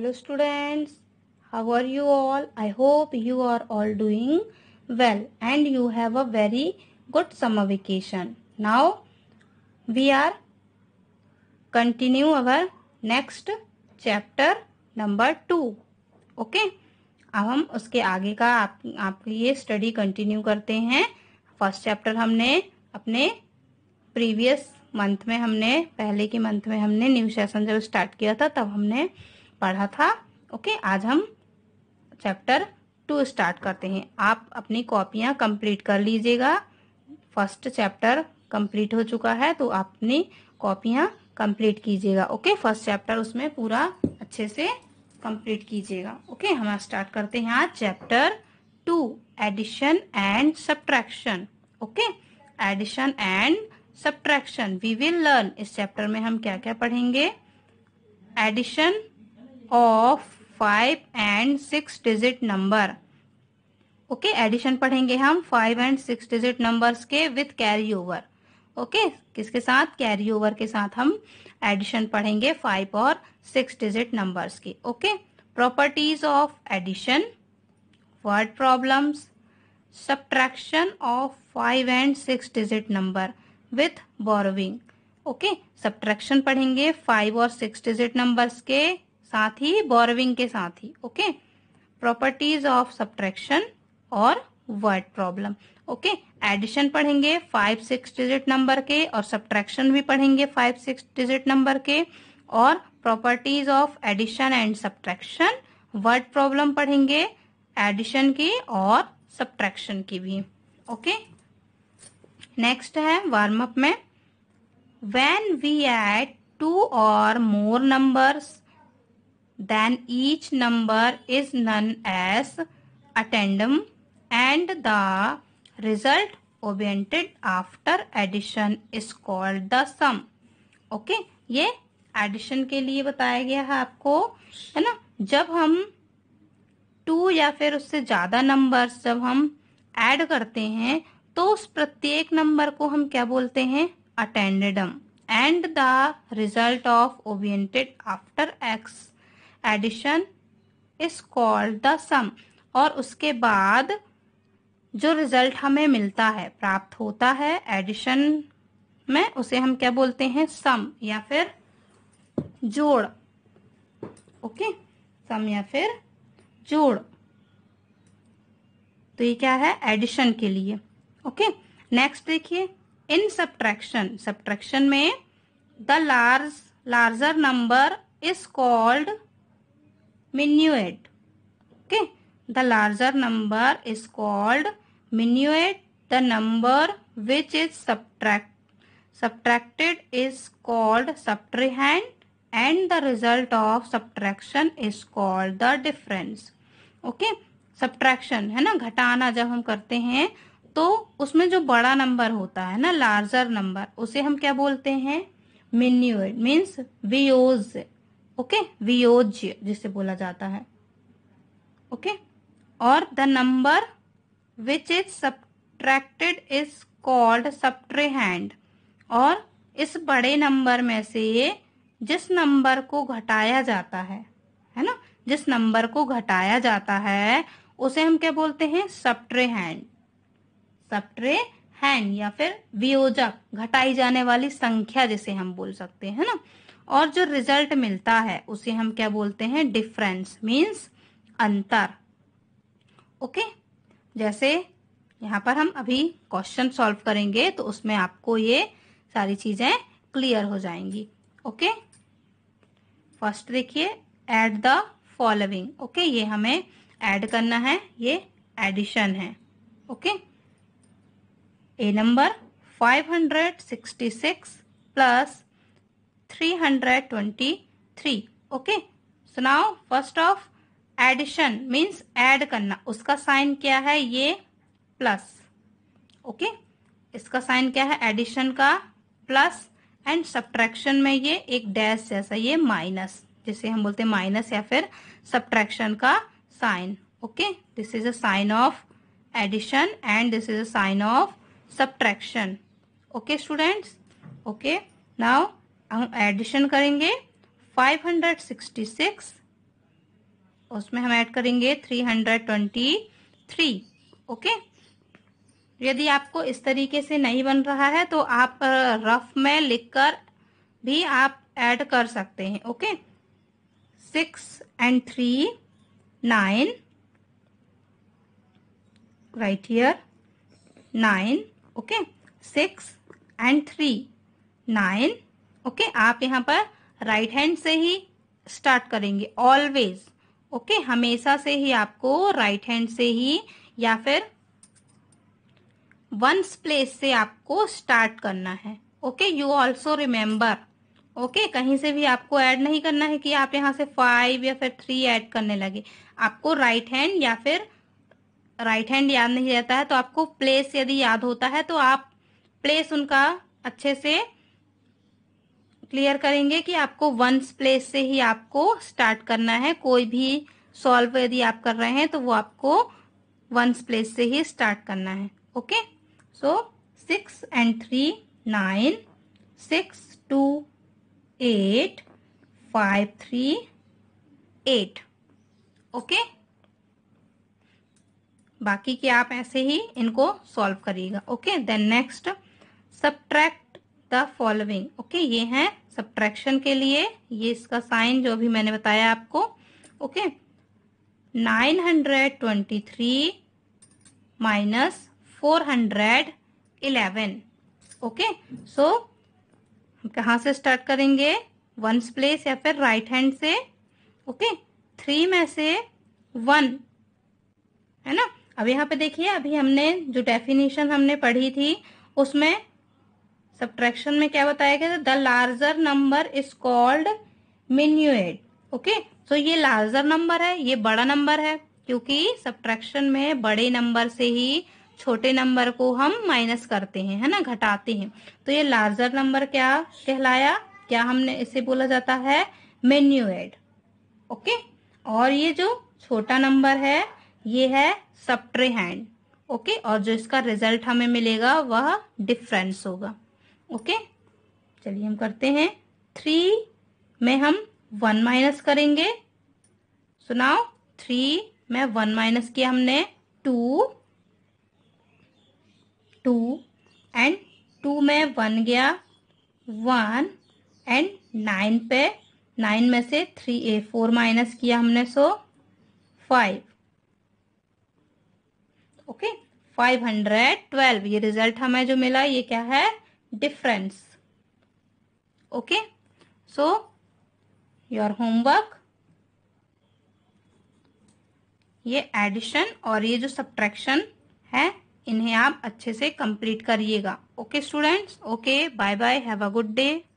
Hello students how are you all I hope you are all doing well and you have a very good summer vacation now we are continue our next chapter number two okay अब हम उसके आगे का आप आपके लिए study continue करते हैं फर्स्ट चैप्टर हमने अपने प्रीवियस मंथ में हमने पहले के मंथ में हमने न्यू सेशन जब स्टार्ट किया था तब हमने पढ़ा था ओके आज हम चैप्टर टू स्टार्ट करते हैं आप अपनी कॉपियाँ कंप्लीट कर लीजिएगा फर्स्ट चैप्टर कंप्लीट हो चुका है तो आप अपनी कॉपियाँ कंप्लीट कीजिएगा ओके फर्स्ट चैप्टर उसमें पूरा अच्छे से कंप्लीट कीजिएगा ओके हम स्टार्ट करते हैं आज chapter two addition and subtraction okay addition and subtraction we will learn इस चैप्टर में हम क्या क्या पढ़ेंगे addition of five and six digit number okay addition पढ़ेंगे हम five and six digit numbers के विथ कैरी ओवर ओके किसके साथ कैरी ओवर के साथ हम एडिशन पढ़ेंगे फाइव और सिक्स डिजिट नंबर्स के okay properties of addition word problems subtraction of five and six digit number with borrowing okay subtraction पढ़ेंगे फाइव और सिक्स डिजिट नंबर्स के साथ ही बोरविंग के साथ ही ओके प्रॉपर्टीज ऑफ सब्ट्रैक्शन और वर्ड प्रॉब्लम ओके एडिशन पढ़ेंगे फाइव सिक्स डिजिट नंबर के और सब्ट्रैक्शन भी पढ़ेंगे फाइव सिक्स डिजिट नंबर के और properties of addition and subtraction word problem पढ़ेंगे एडिशन की और सब्ट्रैक्शन की भी ओके नेक्स्ट है वार्म अप में when we add two or more numbers then each number is known as addendum and the result obtained after addition is called the sum okay okay? ये addition के लिए बताया गया है आपको है ना जब हम टू या फिर उससे ज़्यादा नंबर्स जब हम ऐड करते हैं तो उस प्रत्येक नंबर को हम क्या बोलते हैं addends and the result of obtained after एक्स addition is called the sum और उसके बाद जो रिजल्ट हमें मिलता है प्राप्त होता है एडिशन में उसे हम क्या बोलते हैं सम या फिर जोड़ ओके सम या फिर जोड़ तो ये क्या है एडिशन के लिए ओके नेक्स्ट देखिए इन सब्ट्रैक्शन सब्ट्रैक्शन में the large larger number is called minuet okay the larger number is called minuet the number which is subtract subtracted is called subtrahend and the result of subtraction is called the difference okay subtraction है ना घटाना जब हम करते हैं तो उसमें जो बड़ा नंबर होता है ना लार्जर नंबर उसे हम क्या बोलते हैं मिन्यूएट मीन्स वी ओके वियोज्य जिसे बोला जाता है ओके और the number which is subtracted is called subtrahend और इस बड़े नंबर में से जिस नंबर को घटाया जाता है है ना जिस नंबर को घटाया जाता है उसे हम क्या बोलते हैं सप्ट्रे हैंड सप्ट्रे हैंड या फिर वियोजक घटाई जाने वाली संख्या जिसे हम बोल सकते हैं ना और जो रिजल्ट मिलता है उसे हम क्या बोलते हैं डिफरेंस मीन्स अंतर ओके जैसे यहाँ पर हम अभी क्वेश्चन सॉल्व करेंगे तो उसमें आपको ये सारी चीजें क्लियर हो जाएंगी ओके फर्स्ट देखिए ऐड द फॉलोइंग ओके ये हमें ऐड करना है ये एडिशन है okay a number 566 plus 323 okay so now first of addition means add करना उसका साइन क्या है ये प्लस ओके okay? इसका साइन क्या है एडिशन का प्लस एंड सब्ट्रैक्शन में ये एक डैश जैसा ये माइनस जिसे हम बोलते हैं माइनस या फिर सब्ट्रैक्शन का sign okay this is a sign of addition and this is a sign of subtraction okay students okay now हम एडिशन करेंगे 566 उसमें हम ऐड करेंगे 323 ओके यदि आपको इस तरीके से नहीं बन रहा है तो आप रफ में लिखकर भी आप ऐड कर सकते हैं okay six and three nine right here nine okay six and three nine okay आप यहाँ पर राइट हैंड से ही स्टार्ट करेंगे ऑलवेज ओके हमेशा से ही आपको राइट हैंड से ही या फिर वंस प्लेस से आपको स्टार्ट करना है okay you also remember okay कहीं से भी आपको ऐड नहीं करना है कि आप यहाँ से फाइव या फिर थ्री ऐड करने लगे आपको राइट right हैंड या फिर राइट right हैंड याद नहीं रहता है तो आपको प्लेस यदि याद होता है तो आप प्लेस उनका अच्छे से क्लियर करेंगे कि आपको वंस प्लेस से ही आपको स्टार्ट करना है कोई भी सॉल्व यदि आप कर रहे हैं तो वो आपको वंस प्लेस से ही स्टार्ट करना है okay so six and three nine six two eight five three eight okay बाकी के आप ऐसे ही इनको सॉल्व करिएगा okay then next subtract the following okay ये है सब्ट्रैक्शन के लिए ये इसका साइन जो भी मैंने बताया आपको okay nine hundred twenty three minus four hundred eleven okay so कहाँ से स्टार्ट करेंगे वंस प्लेस या फिर राइट हैंड से ओके okay? थ्री में से वन है ना अब यहाँ पे देखिए अभी हमने जो डेफिनेशन हमने पढ़ी थी उसमें सब्ट्रैक्शन में क्या बताया गया था the larger number is called minuend okay so ये लार्जर नंबर है ये बड़ा नंबर है क्योंकि सब्ट्रैक्शन में बड़े नंबर से ही छोटे नंबर को हम माइनस करते हैं है ना घटाते हैं तो ये लार्जर नंबर क्या कहलाया क्या हमने इसे बोला जाता है मेन्यूएड ओके और ये जो छोटा नंबर है ये है सप्ट्रेहैंड ओके और जो इसका रिजल्ट हमें मिलेगा वह डिफरेंस होगा ओके चलिए हम करते हैं थ्री में हम वन माइनस करेंगे सुनाओ थ्री में वन माइनस किया हमने टू टू एंड टू में वन गया वन एंड नाइन पे नाइन में से थ्री ए फोर माइनस किया हमने so five okay five hundred twelve ये रिजल्ट हमें जो मिला ये क्या है difference okay so your homework ये एडिशन और ये जो सब्ट्रैक्शन है इन्हें आप अच्छे से कंप्लीट करिएगा okay students okay bye bye have a good day